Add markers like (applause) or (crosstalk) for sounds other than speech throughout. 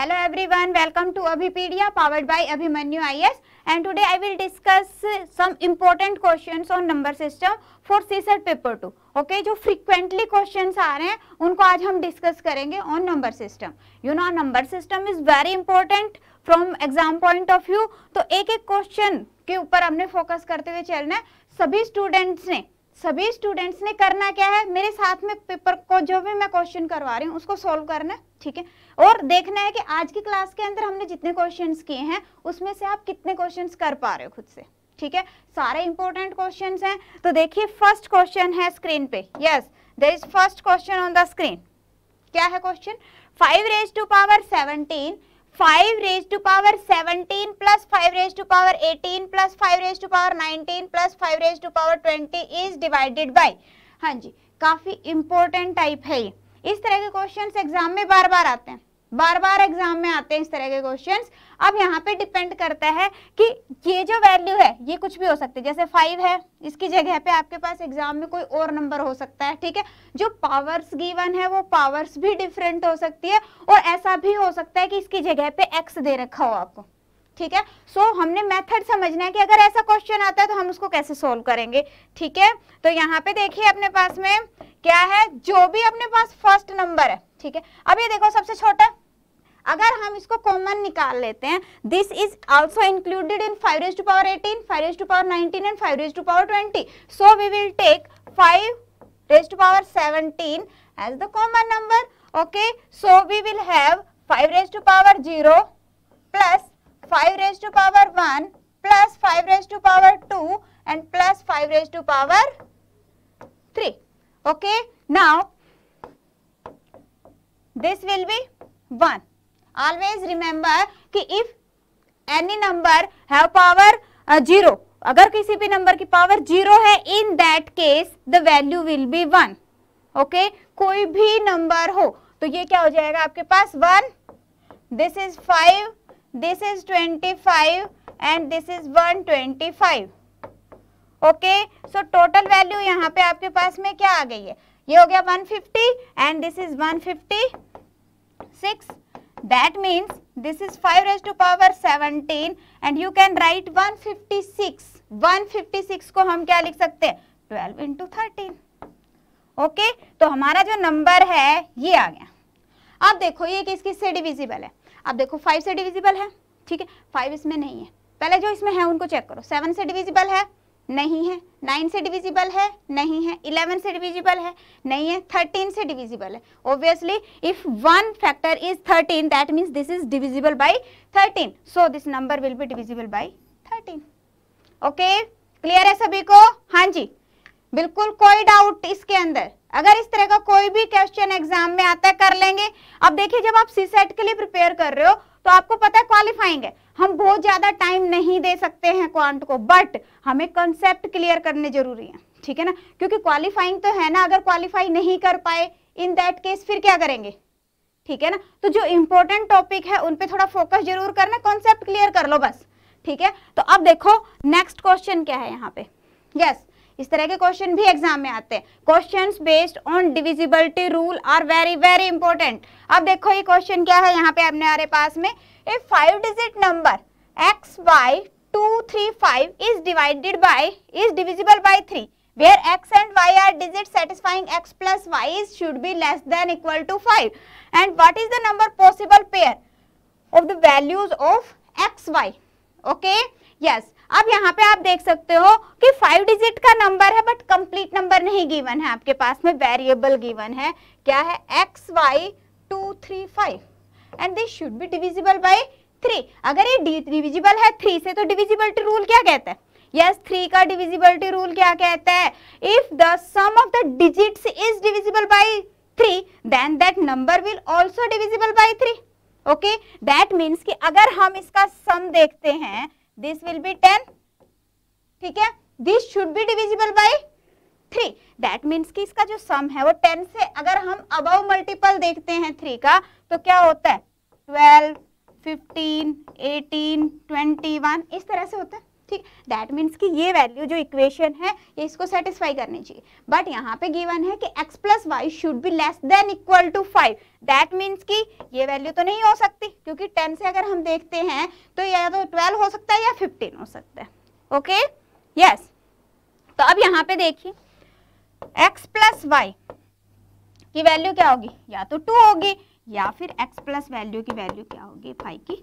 Hello everyone welcome to Abhipedia powered by Abhimanyu IAS and today I will discuss some important questions on number system for CSAT paper two okay जो frequently questions आ रहे हैं उनको आज हम discuss करेंगे on number system you know number system is very important from exam point of view तो एक एक क्वेश्चन के ऊपर हमने फोकस करते हुए चलना है सभी स्टूडेंट्स ने सभी स्टूडेंट्स ने करना क्या है मेरे साथ में पेपर को जो भी मैं क्वेश्चन करवा रही हूँ उसको सोल्व करना ठीक है और देखना है कि आज की क्लास के अंदर हमने जितने क्वेश्चन किए हैं उसमें से आप कितने क्वेश्चन कर पा रहे हो खुद से ठीक है सारे इंपॉर्टेंट क्वेश्चन हैं तो देखिए फर्स्ट क्वेश्चन है स्क्रीन पे yes there is first question on the screen क्या है question five raise to power seventeen five raise to power seventeen plus five raise to power eighteen plus five raise to power nineteen plus five raise to power twenty is divided by हाँ जी काफ़ी important type है ये इस तरह के question exam में बार बार आते हैं बार बार एग्जाम में आते हैं इस तरह के क्वेश्चंस अब यहाँ पे डिपेंड करता है कि ये जो वैल्यू है ये कुछ भी हो सकती है जैसे फाइव है इसकी जगह पे आपके पास एग्जाम में कोई और नंबर हो सकता है ठीक है जो पावर्स गिवन है वो पावर्स भी डिफरेंट हो सकती है और ऐसा भी हो सकता है कि इसकी जगह पे एक्स दे रखा हो आपको ठीक है सो so, हमने मेथड समझना है कि अगर ऐसा क्वेश्चन आता है तो हम उसको कैसे सोल्व करेंगे ठीक है तो यहाँ पे देखिए अपने पास में क्या है जो भी अपने पास फर्स्ट नंबर है ठीक है अब ये देखो सबसे छोटा अगर हम इसको कॉमन निकाल लेते हैं this is also included in five raise to power eighteen five raise to power nineteen and five raise to power twenty so we will take five raise to power seventeen as the common number okay so we will have five raise to power zero plus five raise to power one plus five raise to power two and plus five raise to power three okay now this will be one always remember कि if any number have power zero अगर किसी भी number की power zero है in that case the value will be one okay कोई भी number हो तो ये क्या हो जाएगा आपके पास one this is five this is twenty five and this is one twenty five okay so total value यहाँ पे आपके पास में क्या आ गई है ये हो गया one fifty and this is one fifty six That means this is 5 raised to power 17 and you can write 156. 156 को हम क्या लिख सकते हैं 12 इंटू थर्टीन ओके तो हमारा जो नंबर है ये आ गया अब देखो ये किसकी से डिविजिबल है अब देखो 5 से डिविजिबल है ठीक है 5 इसमें नहीं है पहले जो इसमें है उनको चेक करो 7 से डिविजिबल है नहीं है नाइन से डिविजिबल है नहीं है इलेवन से डिविजिबल है नहीं है थर्टीन से डिविजिबल है obviously if one factor is thirteen that means this is divisible by thirteen so this number will be divisible by thirteen okay clear है सभी को हाँ जी बिल्कुल कोई डाउट इसके अंदर अगर इस तरह का कोई भी क्वेश्चन एग्जाम में आता है कर लेंगे अब देखिए जब आप सी सेट के लिए प्रिपेयर कर रहे हो तो आपको पता है क्वालिफाइंग है हम बहुत ज़्यादा टाइम नहीं दे सकते हैं क्वांट को बट हमें कंसेप्ट क्लियर करने जरूरी है ठीक है ना क्योंकि क्वालिफाइंग तो है ना अगर क्वालिफाई नहीं कर पाए इन दैट केस फिर क्या करेंगे ठीक है ना तो जो इंपॉर्टेंट टॉपिक है उन पे थोड़ा फोकस जरूर करना कॉन्सेप्ट क्लियर कर लो बस ठीक है तो अब देखो नेक्स्ट क्वेश्चन क्या है यहाँ पे यस yes, इस तरह के क्वेश्चन भी एग्जाम में आते हैं questions based on divisibility rule are very very important अब देखो ये क्वेश्चन क्या है यहाँ पे अपने हमारे पास में a five digit number x y 2 3 5 is divided by is divisible by 3 where x and y are digits satisfying x plus y is should be less than equal to 5 and what is the number possible pair of the values of x y okay yes अब यहाँ पे आप देख सकते हो कि five digit का number है बट कंप्लीट नंबर नहीं गिवन है आपके पास में वेरिएबल गिवन है क्या है x y two three five and this should be divisible by three अगर ये डिविजिबल है थ्री से तो डिविजिबिलिटी रूल क्या कहता है यस थ्री का डिविजिबिलिटी रूल क्या कहता है if the sum of the digit is divisible by three then that number will also divisible by three okay that means कि अगर हम इसका सम देखते हैं दिस विल बी टेन ठीक है this should be divisible by three that means कि इसका जो सम है वो टेन से अगर हम अब मल्टीपल देखते हैं थ्री का तो क्या होता है twelve fifteen eighteen twenty one इस तरह से होता है ठीक दैट मीन्स कि ये वैल्यू जो इक्वेशन है ये इसको सेटिस्फाई करनी चाहिए बट यहाँ पे गिवन है कि x plus y should be less than equal to five that means कि ये वैल्यू तो नहीं हो सकती क्योंकि 10 से अगर हम देखते हैं तो या तो 12 हो सकता है या 15 हो सकता है ओके okay? Yes yes. तो अब यहाँ पे देखिए एक्स प्लस वाई की वैल्यू क्या होगी या तो टू होगी या फिर एक्स प्लस वैल्यू की वैल्यू क्या होगी फाइव की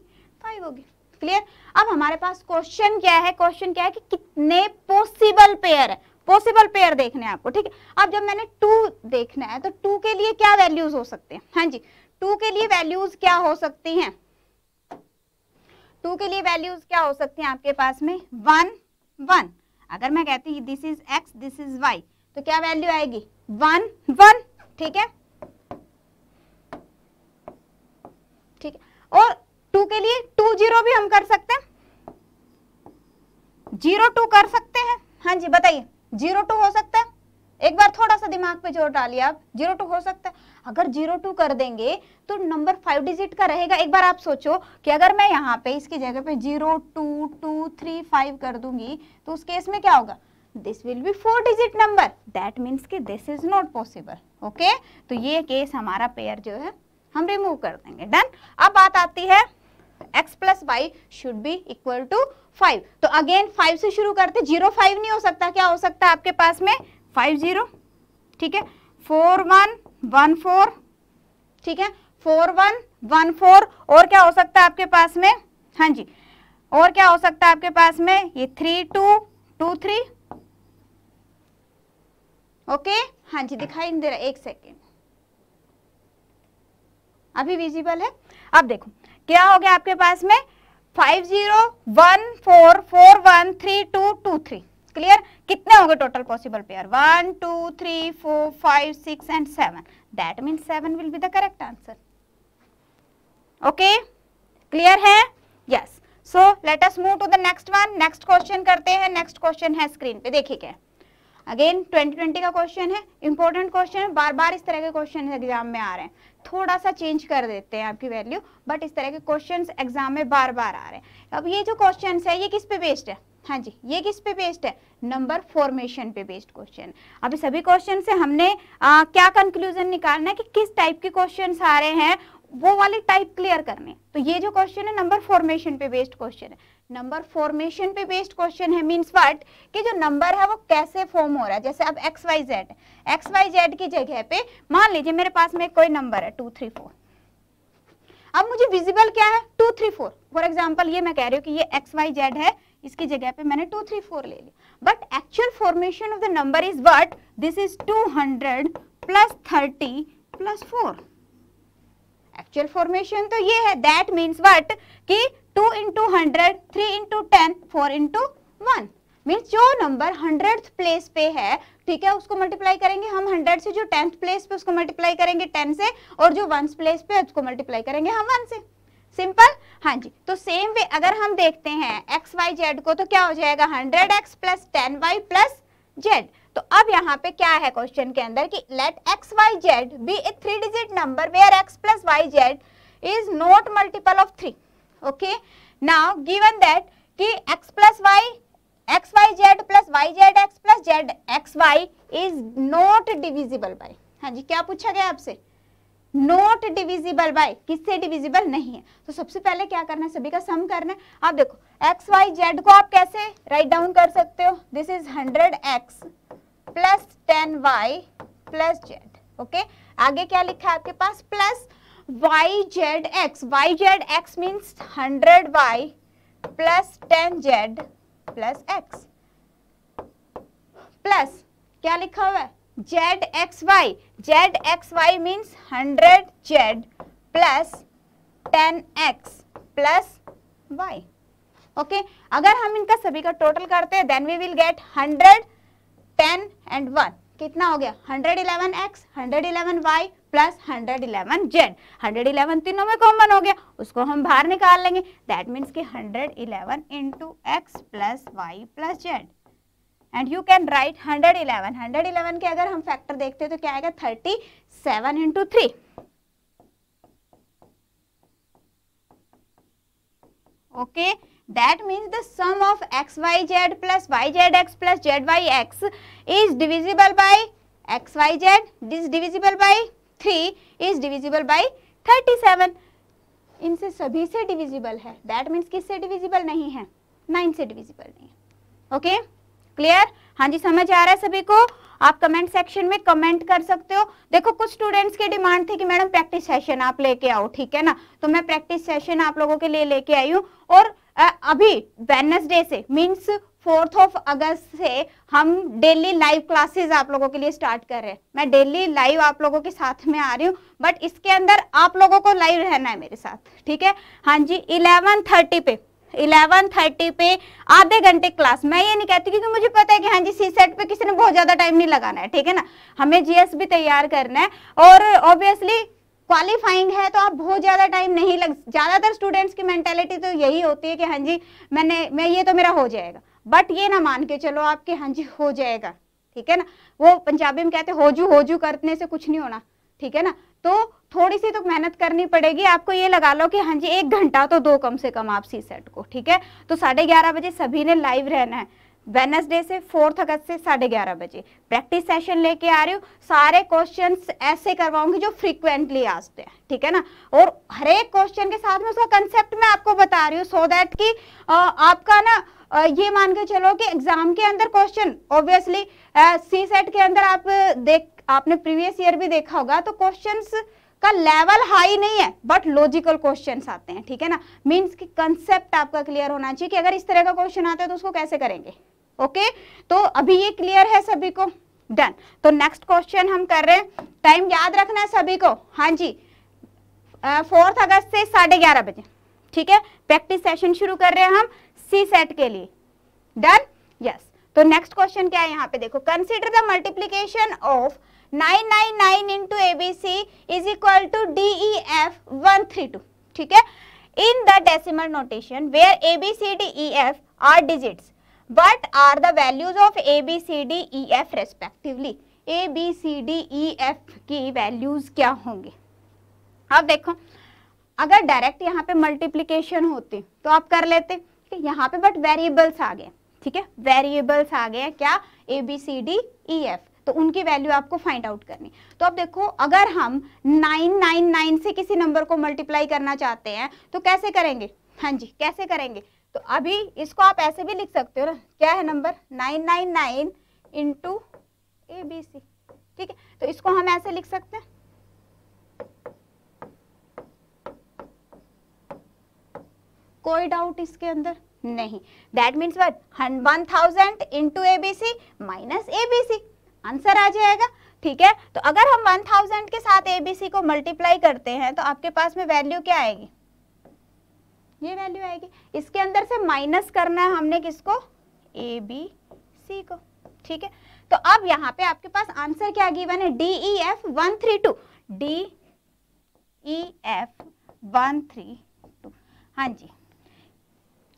फाइव होगी क्लियर अब हमारे पास क्वेश्चन क्या है क्वेश्चन क्या है कि कितने पॉसिबल पेयर है पॉसिबल पेयर देखने हैं आपको ठीक है अब जब मैंने टू देखना है तो टू के लिए क्या वैल्यूज हो सकते हैं हाँ जी टू के लिए वैल्यूज क्या हो सकती हैं टू के लिए वैल्यूज क्या हो सकती हैं आपके पास में वन वन अगर मैं कहती this is x this is y तो क्या वैल्यू आएगी वन वन ठीक है ठीक है और टू के लिए टू जीरो भी हम कर सकते हैं जीरो टू कर सकते हैं हाँ जी बताइए जीरो टू हो सकता है एक बार थोड़ा सा दिमाग पे जोर डालिए आप जीरो टू हो सकता है अगर जीरो टू कर देंगे तो नंबर फाइव डिजिट का रहेगा एक बार आप सोचो कि अगर मैं यहाँ पे इसकी जगह पे zero two two three five कर दूंगी तो उस केस में क्या होगा this will be four digit number that means कि this is not possible okay तो ये केस हमारा पेयर जो है हम रिमूव कर देंगे डन अब बात आती है x plus y should be equal to five तो अगेन फाइव से शुरू करते जीरो फाइव नहीं हो सकता क्या हो सकता है आपके पास में फाइव जीरो ठीक है फोर वन वन फोर ठीक है फोर वन वन फोर और क्या हो सकता है आपके पास में हाँ जी और क्या हो सकता है आपके पास में ये three two two three okay हाँ जी दिखाई नहीं दे रहा एक सेकेंड अभी विजिबल है अब देखो क्या हो गया आपके पास में five zero one four four one three two two three clear कितने हो गए total possible pair one two three four five six and seven that mean seven will be the correct answer okay clear है yes so let us move to the next one next question करते हैं next question है screen पे देखिए क्या again 2020 का question है important question है बार बार इस तरह के क्वेश्चन एग्जाम में आ रहे हैं थोड़ा सा चेंज कर देते हैं आपकी वैल्यू बट इस तरह के क्वेश्चन एग्जाम में बार बार आ रहे हैं अब ये जो क्वेश्चन है ये किस पे बेस्ड है हाँ जी ये किस पे बेस्ड है नंबर फॉर्मेशन पे बेस्ड क्वेश्चन अभी सभी क्वेश्चन से हमने आ, क्या कंक्लूजन निकालना है कि किस टाइप के क्वेश्चन आ रहे हैं वो वाले टाइप क्लियर करने तो ये जो क्वेश्चन है नंबर फॉर्मेशन पे बेस्ड क्वेश्चन है नंबर फॉर्मेशन पे बेस्ड क्वेश्चन है मींस व्हाट कि जो नंबर है वो कैसे फॉर्म हो रहा है जैसे अब x y z x y z की जगह पे मान लीजिए मेरे पास में कोई नंबर है टू थ्री फोर अब मुझे विजिबल क्या है two three four for example ये मैं कह रही हूँ कि ये एक्स वाई जेड है इसकी जगह पे मैंने टू थ्री फोर ले लिया but actual formation of the number is what this is two hundred plus thirty plus four actual formation तो ये है दैट मीन्स वट कि two into hundred three into ten four into one means जो number hundred place पे है ठीक है उसको मल्टीप्लाई करेंगे हम हंड्रेड से जो टेंथ प्लेस पे उसको मल्टीप्लाई करेंगे टेन से और जो वन प्लेस पे उसको मल्टीप्लाई करेंगे हम वन से सिंपल हाँ जी तो सेम वे अगर हम देखते हैं एक्स वाई जेड को तो क्या हो जाएगा hundred x plus ten y plus z तो अब यहाँ पे क्या है क्वेश्चन के अंदर कि let x y z be a three digit number where x plus y z is not multiple of three okay now given that कि x plus plus y y x z y z x plus z x y is not divisible by हाँ जी क्या पूछा गया आपसे not divisible by किससे divisible नहीं है तो सबसे पहले क्या करना है सभी का सम करना है आप देखो एक्स वाई जेड को आप कैसे राइट डाउन कर सकते हो this is hundred x plus ten y plus z okay आगे क्या लिखा है आपके पास plus y z x y z x means hundred y plus ten z plus x plus क्या लिखा हुआ है z x y z x y means hundred z plus ten x plus y okay अगर हम इनका सभी का total करते हैं then we will get hundred ten and one कितना हो गया hundred eleven x hundred eleven y plus hundred eleven z hundred eleven तीनों में कॉमन हो गया उसको हम बाहर निकाल लेंगे दैट मीन्स कि hundred eleven into x plus y plus z and you can write hundred eleven hundred eleven के अगर हम फैक्टर देखते हैं तो क्या आएगा thirty seven into three okay that means the sum of x y z plus y z x plus z y x is divisible by x y z is divisible by three is divisible by thirty seven इनसे सभी से divisible है that means किससे divisible नहीं है nine से divisible नहीं okay clear हाँ जी समझ आ रहा है सभी को आप कमेंट सेक्शन में कमेंट कर सकते हो देखो कुछ स्टूडेंट्स की डिमांड थी कि मैडम प्रैक्टिस सेशन आप लेके आओ ठीक है ना तो मैं प्रैक्टिस सेशन आप लोगों के लिए लेके आई हूँ और अभी वेनसडे से मीन्स फोर्थ ऑफ अगस्त से हम डेली लाइव क्लासेस आप लोगों के लिए स्टार्ट कर रहे हैं मैं डेली लाइव आप लोगों के साथ में आ रही हूँ बट इसके अंदर आप लोगों को लाइव रहना है मेरे साथ ठीक है हाँ जी इलेवन थर्टी पे इलेवन थर्टी पे आधे घंटे क्लास मैं ये नहीं कहती क्योंकि मुझे पता है कि हाँ जी सी सेट पे किसी ने बहुत ज़्यादा टाइम नहीं लगाना है ठीक है ना हमें जीएस भी तैयार करना है और ऑब्वियसली क्वालिफाइंग है तो आप बहुत ज़्यादा टाइम नहीं लग ज़्यादातर स्टूडेंट्स की मैंटेलिटी तो यही होती है कि हाँ जी मैंने मैं ये तो मेरा हो जाएगा बट ये ना मान के चलो आपके हाँ जी हो जाएगा ठीक है ना वो पंजाबी में कहते होजू होजू करने से कुछ नहीं होना ठीक है ना तो थोड़ी सी तो मेहनत करनी पड़ेगी आपको ये लगा लो कि हाँ जी एक घंटा तो दो कम से कम आप सी सेट को ठीक है तो साढ़े ग्यारह बजे सभी ने लाइव रहना है वेनसडे से फोर्थ अगस्त से साढ़े ग्यारह बजे प्रैक्टिस सेशन लेके आ रही हूँ सारे क्वेश्चन ऐसे करवाऊंगी जो फ्रीक्वेंटली आते हैं ठीक है ना और हर एक क्वेश्चन के साथ में उसका कंसेप्ट मैं आपको बता रही हूँ सो दैट की आ, आपका ना ये मान के चलो कि एग्जाम के अंदर क्वेश्चन ऑब्वियसली सी सेट के अंदर आप देख आपने प्रीवियस ईयर भी देखा होगा तो क्वेश्चंस का लेवल हाई नहीं है बट लॉजिकल क्वेश्चंस आते हैं ठीक है ना मींस कि कंसेप्ट आपका क्लियर होना चाहिए कि अगर इस तरह का क्वेश्चन आता है तो उसको कैसे करेंगे ओके तो अभी ये क्लियर है सभी को डन तो नेक्स्ट क्वेश्चन हम कर रहे हैं टाइम याद रखना है सभी को हाँ जी फोर्थ अगस्त से साढ़े ग्यारह बजे ठीक है प्रैक्टिस सेशन शुरू कर रहे हैं हम सी सेट के लिए डन यस yes. तो नेक्स्ट क्वेश्चन क्या है यहाँ पे देखो consider the multiplication of 999 nine nine into a b is equal to d f one three two ठीक है in the decimal notation where a b c d e f are digits but are the values of a b c d e f respectively a b c d e f की values क्या होंगे अब देखो अगर direct यहाँ पे multiplication होती तो आप कर लेते यहाँ पे बट वेरिएबल्स आ गए ठीक है वेरिएबल्स आ गए क्या a b c d e f तो उनकी वैल्यू आपको फाइंड आउट करनी तो अब देखो अगर हम 999 से किसी नंबर को मल्टीप्लाई करना चाहते हैं तो कैसे करेंगे हाँ जी कैसे करेंगे तो अभी इसको आप ऐसे भी लिख सकते हो ना क्या है नंबर 999 नाइन नाइन इंटू ठीक है तो इसको हम ऐसे लिख सकते हैं कोई डाउट इसके अंदर नहीं that means one thousand into a b c minus a b c answer आ जाएगा ठीक है तो अगर हम वन थाउजेंड के साथ ए बी सी को मल्टीप्लाई करते हैं तो आपके पास में वैल्यू क्या आएगी ये वैल्यू आएगी इसके अंदर से माइनस करना है हमने किसको ए बी सी को ठीक है तो अब यहाँ पे आपके पास आंसर क्या गिवन है d e f one three two d e f one three two हाँ जी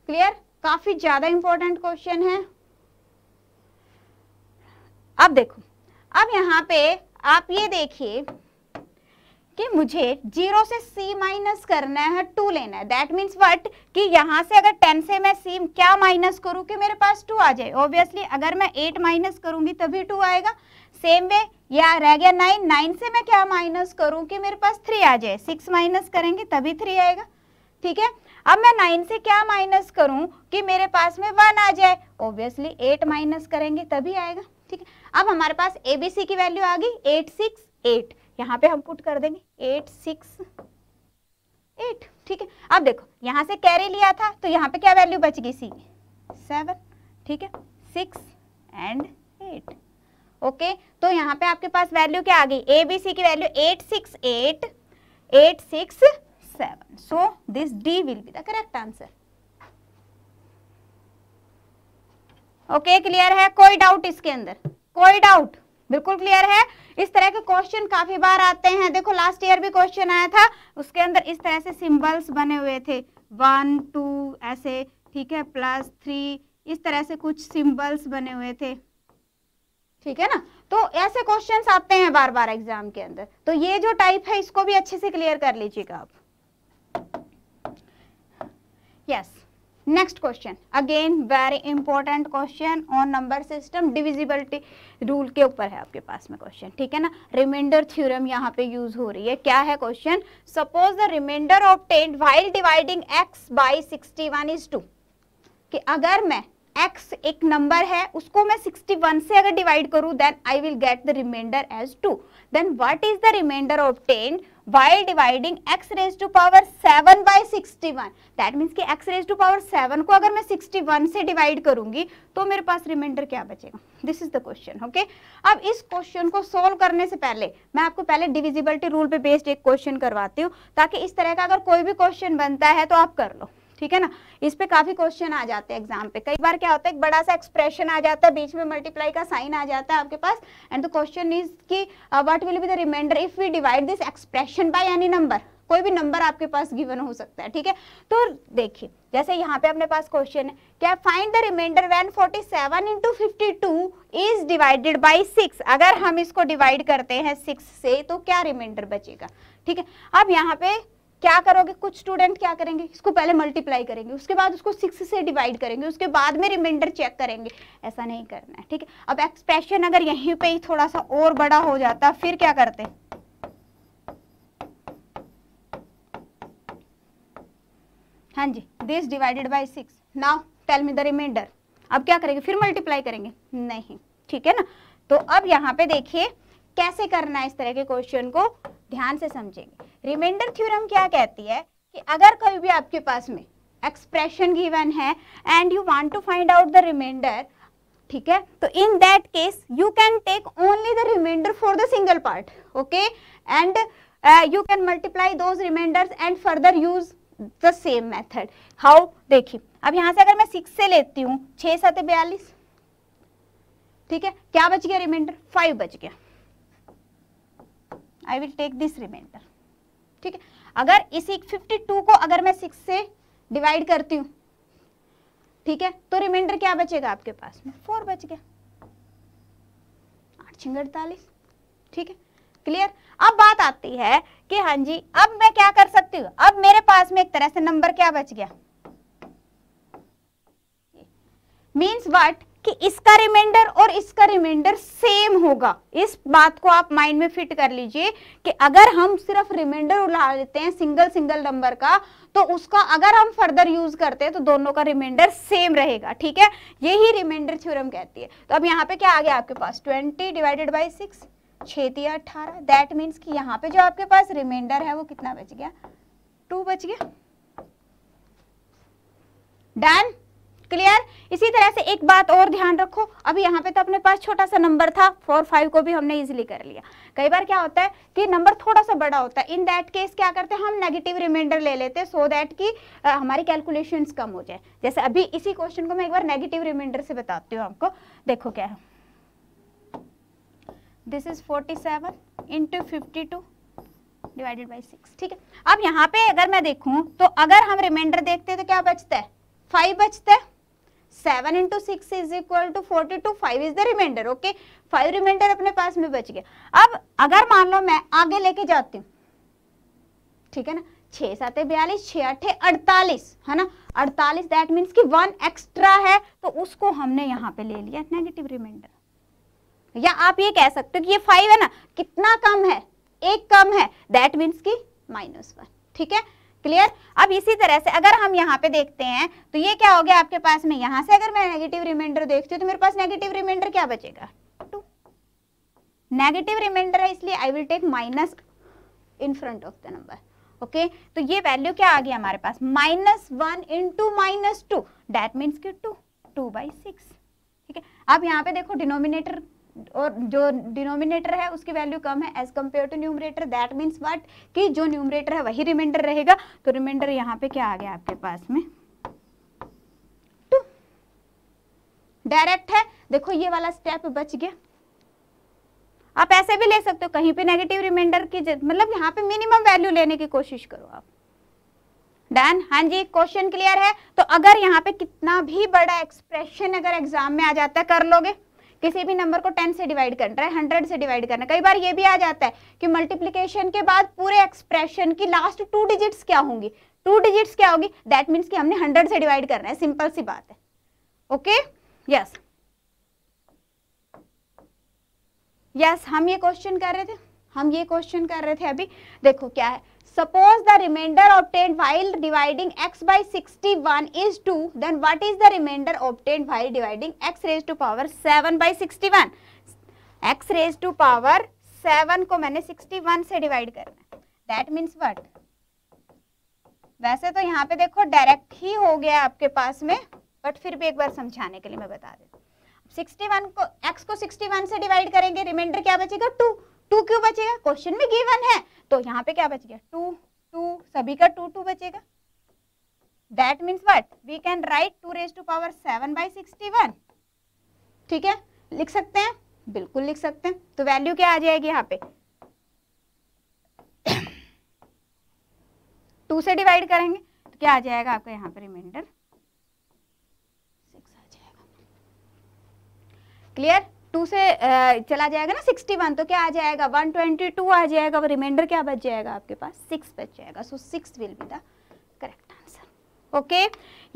क्लियर काफी ज्यादा इंपॉर्टेंट क्वेश्चन है अब देखो अब यहाँ पे आप ये देखिए कि मुझे जीरो से सी माइनस करना है टू लेना है दैट मीन्स वट कि यहाँ से अगर टेन से मैं सी क्या माइनस करूँ कि मेरे पास टू आ जाए ऑब्वियसली अगर मैं एट माइनस करूंगी तभी टू आएगा सेम वे या रह गया नाइन नाइन से मैं क्या माइनस करूँ कि मेरे पास थ्री आ जाए सिक्स माइनस करेंगे तभी थ्री आएगा ठीक है अब मैं नाइन से क्या माइनस करूं कि मेरे पास में वन आ जाए ऑब्वियसली एट माइनस करेंगे तभी आएगा ठीक है अब हमारे पास ए बी सी की वैल्यू आ गई एट सिक्स एट यहाँ पे हम पुट कर देंगे एट सिक्स एट ठीक है अब देखो यहाँ से कैरी लिया था तो यहाँ पे क्या वैल्यू बच गई सी सेवन ठीक है सिक्स एंड एट ओके तो यहाँ पे आपके पास वैल्यू क्या आ गई ए बी सी की value eight six eight eight six seven. So, this D will be the correct answer. okay, clear है कोई doubt इसके अंदर कोई doubt बिल्कुल क्लियर है इस तरह के क्वेश्चन काफी बार आते हैं देखो लास्ट ईयर भी क्वेश्चन आया था उसके अंदर इस तरह से सिंबल्स बने हुए थे वन टू ऐसे ठीक है प्लस थ्री इस तरह से कुछ सिंबल्स बने हुए थे ठीक है ना तो ऐसे क्वेश्चंस आते हैं बार बार एग्जाम के अंदर तो ये जो टाइप है इसको भी अच्छे से क्लियर कर लीजिएगा आप yes next question again very important question on number system divisibility rule के ऊपर है आपके पास में question ठीक है ना remainder theorem यहाँ पे use हो रही है क्या है question suppose the remainder obtained while dividing x by 61 is 2 कि अगर मैं x एक नंबर है उसको मैं 61 से अगर डिवाइड करूं then I will get the remainder as 2 then what is the remainder obtained while dividing x raised to power 7 by 61 that means कि x raised to power 7 को अगर मैं 61 से divide करूंगी तो मेरे पास रिमाइंडर क्या बचेगा this is the question okay अब इस क्वेश्चन को सोल्व करने से पहले मैं आपको पहले डिविजिबिलिटी रूल पे बेस्ड एक क्वेश्चन करवाती हूँ ताकि इस तरह का अगर कोई भी क्वेश्चन बनता है तो आप कर लो ठीक है ना इस पे काफी क्वेश्चन आ जाते हैं एग्जाम पे कई बार क्या होता है एक बड़ा सा एक्सप्रेशन आ जाता है बीच में मल्टीप्लाई का साइन आ जाता है आपके पास एंड द क्वेश्चन इज कि what will be the remainder if we divide this expression by any number कोई भी नंबर आपके पास गिवन हो सकता है ठीक है तो देखिए जैसे यहाँ पे अपने पास क्वेश्चन है क्या find the remainder when 47 seven into is divided by 6 अगर हम इसको डिवाइड करते हैं 6 से तो क्या रिमाइंडर बचेगा ठीक है अब यहाँ पे क्या करोगे कुछ स्टूडेंट क्या करेंगे इसको पहले मल्टीप्लाई करेंगे उसके बाद उसको सिक्स से डिवाइड करेंगे उसके बाद में रिमाइंडर चेक करेंगे ऐसा नहीं करना है ठीक है अब एक्सप्रेशन अगर यहीं पे ही थोड़ा सा और बड़ा हो जाता फिर क्या करते हाँ जी this divided by six now tell me the remainder अब क्या करेंगे फिर मल्टीप्लाई करेंगे नहीं ठीक है ना तो अब यहाँ पे देखिए कैसे करना है इस तरह के क्वेश्चन को ध्यान से समझेंगे रिमाइंडर थ्योरम क्या कहती है कि अगर कोई भी आपके पास में एक्सप्रेशन गिवन है and you want to find out the remainder ठीक है तो in that case you can take only the remainder for the single part okay and you can multiply those remainder and further use the same method how देखिए अब यहां से अगर मैं six से लेती हूँ छह सात बयालीस ठीक है क्या बच गया रिमाइंडर फाइव बच गया I will take this remainder ठीक है अगर इसी 52 को अगर मैं 6 से डिवाइड करती हूँ ठीक है तो रिमाइंडर क्या बचेगा आपके पास में फोर बच गया आठ छिंग अड़तालीस ठीक है क्लियर अब बात आती है कि हाँ जी अब मैं क्या कर सकती हूँ अब मेरे पास में एक तरह से नंबर क्या बच गया मीन्स वट कि इसका रिमाइंडर और इसका रिमाइंडर सेम होगा इस बात को आप माइंड में फिट कर लीजिए कि अगर हम सिर्फ रिमाइंडर उड़ा लेते हैं सिंगल सिंगल नंबर का तो उसका अगर हम फर्दर यूज करते हैं तो दोनों का रिमाइंडर सेम रहेगा ठीक है यही रिमाइंडर थ्योरम कहती है तो अब यहाँ पे क्या आ गया आपके पास ट्वेंटी डिवाइडेड बाई सिक्स छेती अठारह दैट मीन्स कि यहाँ पे जो आपके पास रिमाइंडर है वो कितना बच गया टू बच गया डन क्लियर इसी तरह से एक बात और ध्यान रखो अभी यहाँ पे तो अपने पास छोटा सा नंबर था फोर फाइव को भी हमने इजिली कर लिया कई बार क्या होता है कि नंबर थोड़ा सा बड़ा होता है इन दैट केस क्या करते हैं हम नेगेटिव रिमाइंडर ले लेते हैं सो दैट की हमारी कैलकुलेशन कम हो जाए जैसे अभी इसी क्वेश्चन को मैं एक बार नेगेटिव रिमाइंडर से बताती हूँ आपको देखो क्या है this is forty seven into fifty two divided by six ठीक है अब यहाँ पे अगर मैं देखूँ तो अगर हम रिमाइंडर देखते हैं तो क्या बचता है फाइव बचता है seven into six is equal to forty two five is the remainder okay five remainder अपने पास में बच गया अब अगर मान लो मैं आगे लेके जाती हूँ ठीक है ना छह सात बयालीस छह अठे अड़तालीस है ना अड़तालीस दैट मीन्स कि वन एक्स्ट्रा है तो उसको हमने यहाँ पे ले लिया नेगेटिव रिमाइंडर या आप ये कह सकते हो कि ये फाइव है ना कितना कम है एक कम है दैट मीन्स कि माइनस वन ठीक है क्लियर अब इसी तरह से अगर हम यहाँ पे देखते हैं तो ये क्या हो गया आपके पास में यहाँ से अगर मैं नेगेटिव रिमाइंडर देखती हूँ तो मेरे पास नेगेटिव रिमाइंडर क्या बचेगा टू नेगेटिव रिमाइंडर है इसलिए I will take minus in front of the number okay okay, तो ये वैल्यू क्या आ गई हमारे पास minus one into minus two that mean two two by six ठीक है अब यहाँ पे देखो डिनोमिनेटर और जो डिनोमिनेटर है उसकी वैल्यू कम है as compare to numerator that means what कि जो न्यूमरेटर है वही रिमाइंडर रहेगा तो रिमाइंडर यहाँ पे क्या आ गया आपके पास में टू डायरेक्ट है देखो ये वाला स्टेप बच गया आप ऐसे भी ले सकते हो कहीं पे नेगेटिव रिमाइंडर की मतलब यहाँ पे मिनिमम वैल्यू लेने की कोशिश करो आप डन हाँ जी क्वेश्चन क्लियर है तो अगर यहाँ पे कितना भी बड़ा एक्सप्रेशन अगर एग्जाम में आ जाता है कर लोगे किसी भी नंबर को टेन से डिवाइड करना है हंड्रेड से डिवाइड करना है कई बार ये भी आ जाता है कि मल्टीप्लीकेशन के बाद पूरे एक्सप्रेशन की लास्ट टू डिजिट्स क्या होंगी टू डिजिट्स क्या होगी दैट मीन्स कि हमने हंड्रेड से डिवाइड करना है सिंपल सी बात है okay okay? Yes yes. Yes yes, हम ये क्वेश्चन कर रहे थे हम ये क्वेश्चन कर रहे थे अभी देखो क्या है Suppose the remainder obtained while dividing x by 61 is 2, then what is the remainder obtained while dividing x raised to power 7 by 61? x raised to power 7 को मैंने 61 से डिवाइड करना है दैट मीन्स वट वैसे तो यहाँ पे देखो डायरेक्ट ही हो गया आपके पास में बट फिर भी एक बार समझाने के लिए मैं बता देती हूँ 61 को x को 61 से डिवाइड करेंगे रिमाइंडर क्या बचेगा 2 टू क्यों बचेगा क्वेश्चन में गिवन है तो यहाँ पे क्या बच गया टू टू सभी का टू टू बचेगा that means what we can write two raise to power seven by sixty one ठीक है लिख सकते हैं बिल्कुल लिख सकते हैं तो वैल्यू क्या आ जाएगी यहाँ पे टू (coughs) से डिवाइड करेंगे तो क्या आ जाएगा आपका यहाँ पे रिमाइंडर सिक्स आ जाएगा क्लियर टू से चला जाएगा ना सिक्सटी वन तो क्या आ जाएगा वन ट्वेंटी टू आ जाएगा रिमाइंडर क्या बच जाएगा आपके पास सिक्स बच जाएगा so six will be the correct answer okay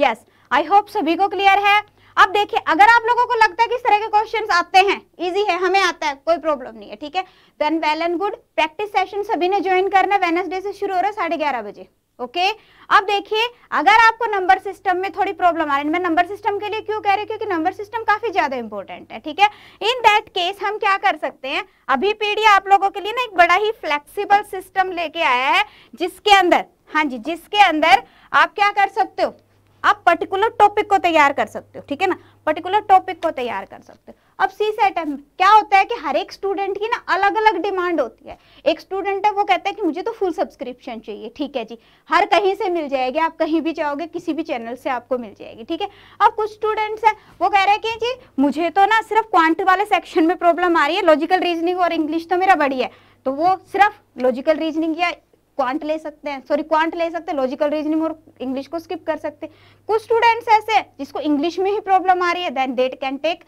yes I hope सभी को क्लियर है अब देखिए अगर आप लोगों को लगता है कि इस तरह के क्वेश्चंस आते हैं इजी है हमें आता है कोई प्रॉब्लम नहीं है ठीक है then well and good practice session सभी ने ज्वाइन करना है वेनसडे से शुरू हो रहा है साढ़े ग्यारह बजे ओके अब देखिए अगर आपको नंबर सिस्टम में थोड़ी प्रॉब्लम आ रही है मैं नंबर सिस्टम के लिए क्यों कह रही हूँ क्योंकि नंबर सिस्टम काफी ज्यादा इंपॉर्टेंट है ठीक है इन दैट केस हम क्या कर सकते हैं अभी पीडी आप लोगों के लिए ना एक बड़ा ही फ्लेक्सिबल सिस्टम लेके आया है जिसके अंदर हाँ जी जिसके अंदर आप क्या कर सकते हो आप पर्टिकुलर टॉपिक को तैयार कर सकते हो ठीक है ना पर्टिकुलर टॉपिक को तैयार कर सकते हो अब सी सेट में क्या होता है कि हर एक स्टूडेंट की ना अलग अलग डिमांड होती है एक स्टूडेंट है वो कहता है कि मुझे तो फुल सब्सक्रिप्शन चाहिए ठीक है जी हर कहीं से मिल जाएगी आप कहीं भी जाओगे किसी भी चैनल से आपको मिल जाएगी ठीक है अब कुछ स्टूडेंट्स हैं वो कह रहे हैं कि जी मुझे तो ना सिर्फ क्वांट वाले सेक्शन में प्रॉब्लम आ रही है लॉजिकल रीजनिंग और इंग्लिश तो मेरा बड़ी है तो वो सिर्फ लॉजिकल रीजनिंग या क्वांट ले सकते हैं सॉरी क्वांट ले सकते हैं लॉजिकल रीजनिंग और इंग्लिश को स्किप कर सकते हैं कुछ स्टूडेंट्स ऐसे जिसको इंग्लिश में ही प्रॉब्लम आ रही है then that can take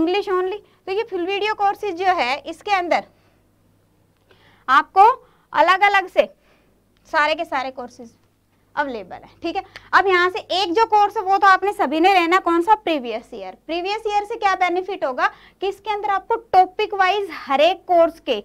English only तो ये फिल वीडियो कोर्सेज जो है इसके अंदर आपको अलग अलग से सारे के सारे कोर्सेज अवेलेबल है ठीक है अब यहाँ से एक जो कोर्स है वो तो आपने सभी ने लेना कौन सा प्रीवियस ईयर प्रीवियस ईयर से क्या बेनिफिट होगा कि इसके अंदर आपको टॉपिक वाइज हर एक कोर्स के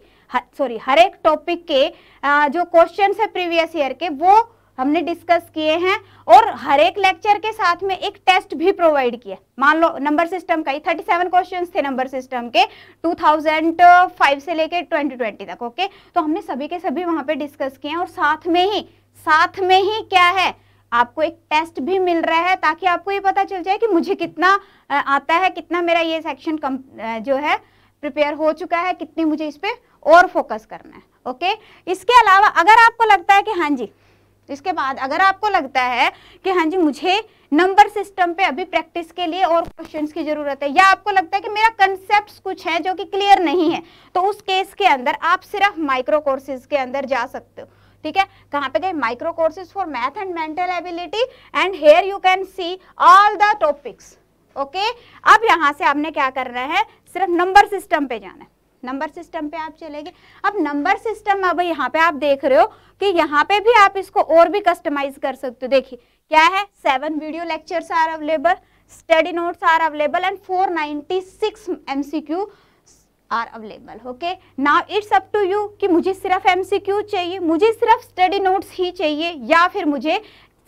सॉरी हर एक टॉपिक के आ, जो क्वेश्चन है प्रीवियस ईयर के वो हमने डिस्कस किए हैं और हर एक लेक्चर के साथ में एक टेस्ट भी प्रोवाइड किया मान लो नंबर सिस्टम का ही 37 क्वेश्चंस थे नंबर सिस्टम के 2005 से लेके 2020 तक ओके तो हमने सभी के सभी वहां पे डिस्कस किए हैं और साथ में ही साथ में ही क्या है आपको एक टेस्ट भी मिल रहा है ताकि आपको ये पता चल जाए कि मुझे कितना आता है कितना मेरा ये सेक्शन जो है प्रिपेयर हो चुका है कितनी मुझे इस पर और फोकस करना है ओके इसके अलावा अगर आपको लगता है कि हाँ जी इसके बाद अगर आपको लगता है कि हाँ जी मुझे नंबर सिस्टम पे अभी प्रैक्टिस के लिए और क्वेश्चंस की ज़रूरत है या आपको लगता है कि मेरा कंसेप्ट कुछ है जो कि क्लियर नहीं है तो उस केस के अंदर आप सिर्फ माइक्रो कोर्सेज के अंदर जा सकते हो ठीक है कहाँ पे गए micro courses for math and mental ability and here you can see all the topics okay अब यहाँ से आपने क्या करना है सिर्फ नंबर सिस्टम पे जाना है नंबर सिस्टम पे आप चले गए अब नंबर सिस्टम अब यहाँ पे आप देख रहे हो कि यहाँ पे भी आप इसको और भी कस्टमाइज कर सकते हो देखिए क्या है seven video lectures are available study notes are available and four ninety six M C Q are available okay now it's up to you कि मुझे सिर्फ एमसीक्यू चाहिए मुझे सिर्फ स्टडी नोट्स ही चाहिए या फिर मुझे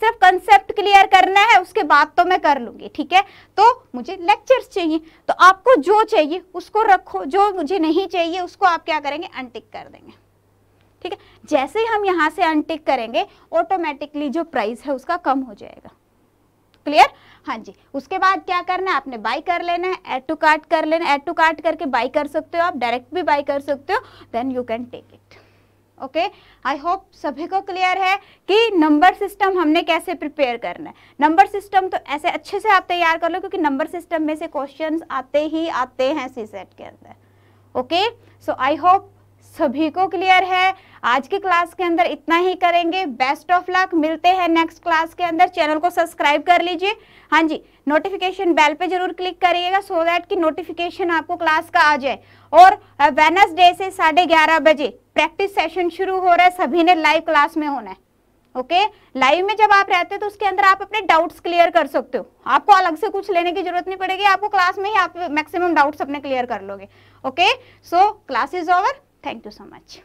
सिर्फ कंसेप्ट क्लियर करना है उसके बाद तो मैं कर लूंगी ठीक है तो मुझे लेक्चर्स चाहिए तो आपको जो चाहिए उसको रखो जो मुझे नहीं चाहिए उसको आप क्या करेंगे अनटिक कर देंगे ठीक है जैसे ही हम यहाँ से अनटिक करेंगे ऑटोमेटिकली जो प्राइस है उसका कम हो जाएगा क्लियर हाँ जी उसके बाद क्या करना है आपने बाई कर लेना है एड टू कार्ट कर लेना एड टू कार्ट करके बाई कर सकते हो आप डायरेक्ट भी बाई कर सकते हो then you can take it okay I hope सभी को क्लियर है कि नंबर सिस्टम हमने कैसे प्रिपेयर करना है नंबर सिस्टम तो ऐसे अच्छे से आप तैयार कर लो क्योंकि नंबर सिस्टम में से क्वेश्चन आते ही आते हैं सी सेट के अंदर ओके सो आई होप सभी को क्लियर है आज की क्लास के अंदर इतना ही करेंगे बेस्ट ऑफ लक मिलते हैं नेक्स्ट क्लास के अंदर चैनल को सब्सक्राइब कर लीजिए हाँ जी नोटिफिकेशन बेल पे जरूर क्लिक करिएगा सो दैट कि नोटिफिकेशन आपको क्लास का आ जाए और वेनसडे uh, से साढ़े ग्यारह बजे प्रैक्टिस सेशन शुरू हो रहा है सभी ने लाइव क्लास में होना है ओके लाइव में जब आप रहते हो तो उसके अंदर आप अपने डाउट्स क्लियर कर सकते हो आपको अलग से कुछ लेने की जरूरत नहीं पड़ेगी आपको क्लास में ही आप मैक्सिमम डाउट्स अपने क्लियर कर लोगे okay so class is over thank you so much